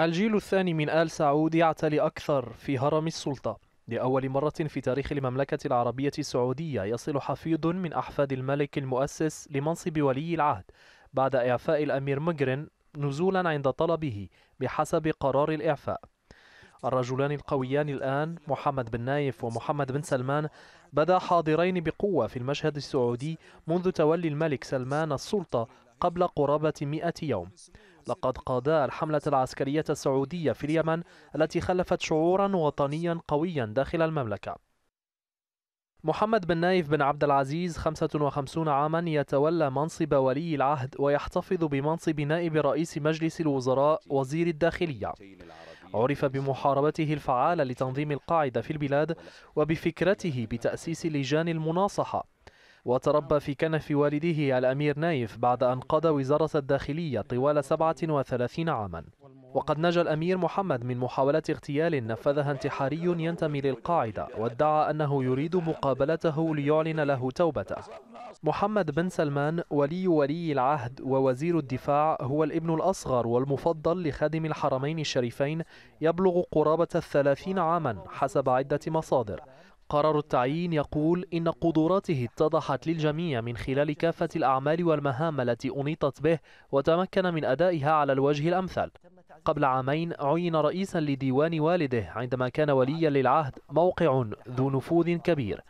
الجيل الثاني من آل سعود يعتلي أكثر في هرم السلطة لأول مرة في تاريخ المملكة العربية السعودية يصل حفيد من أحفاد الملك المؤسس لمنصب ولي العهد بعد إعفاء الأمير مجرن نزولا عند طلبه بحسب قرار الإعفاء الرجلان القويان الآن محمد بن نايف ومحمد بن سلمان بدا حاضرين بقوة في المشهد السعودي منذ تولي الملك سلمان السلطة قبل قرابة مئة يوم لقد قادا الحملة العسكرية السعودية في اليمن التي خلفت شعورا وطنيا قويا داخل المملكة محمد بن نايف بن عبد العزيز 55 عاما يتولى منصب ولي العهد ويحتفظ بمنصب نائب رئيس مجلس الوزراء وزير الداخلية عرف بمحاربته الفعالة لتنظيم القاعدة في البلاد وبفكرته بتأسيس لجان المناصحة وتربى في كنف والده الأمير نايف بعد أن قضى وزارة الداخلية طوال 37 عاما وقد نجا الأمير محمد من محاولة اغتيال نفذها انتحاري ينتمي للقاعدة وادعى أنه يريد مقابلته ليعلن له توبته محمد بن سلمان ولي ولي العهد ووزير الدفاع هو الابن الأصغر والمفضل لخادم الحرمين الشريفين يبلغ قرابة الثلاثين عاما حسب عدة مصادر قرار التعيين يقول إن قدراته اتضحت للجميع من خلال كافة الأعمال والمهام التي أنيطت به وتمكن من أدائها على الوجه الأمثل قبل عامين عين رئيسا لديوان والده عندما كان وليا للعهد موقع ذو نفوذ كبير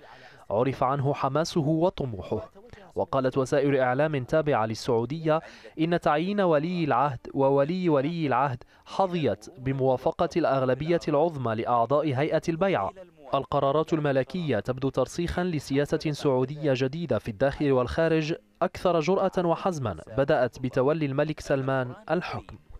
عرف عنه حماسه وطموحه وقالت وسائل إعلام تابعة للسعودية إن تعيين ولي العهد وولي ولي العهد حظيت بموافقة الأغلبية العظمى لأعضاء هيئة البيعة القرارات الملكية تبدو ترسيخا لسياسة سعودية جديدة في الداخل والخارج أكثر جرأة وحزما بدأت بتولي الملك سلمان الحكم